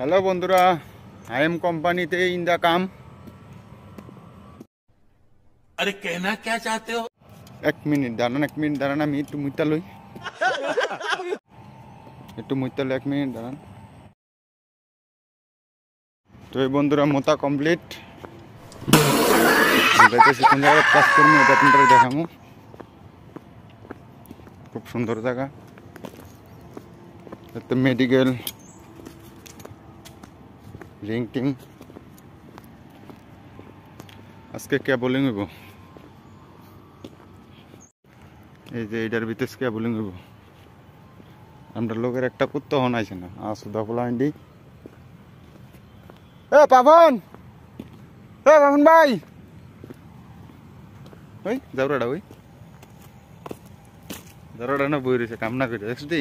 hello बंधुरा I am company ते इन दाम अरे कहना क्या चाहते हो एक मिनट दाना एक मिनट दाना मैं तो मुझे लो एक तो मुझे लो एक मिनट दान तो ये बंदरा मोटा कंप्लीट बेटे सिकंदर का पास में बैठने पर जगह मु खूब सुंदर जगह तो मेडिकल রিং টিং আজকে ক্যাবলিং হইব এই যে এইটার ভিতরে ক্যাবলিং হইব আমরা লোকের একটা কুত্তা হন আছে না আসুদা পোলাইন্ডি এ পাবন এ পাবন ভাই ওই যাওরাডা ওই যাওরাডা না বই রয়েছে কাম না করে দেখছি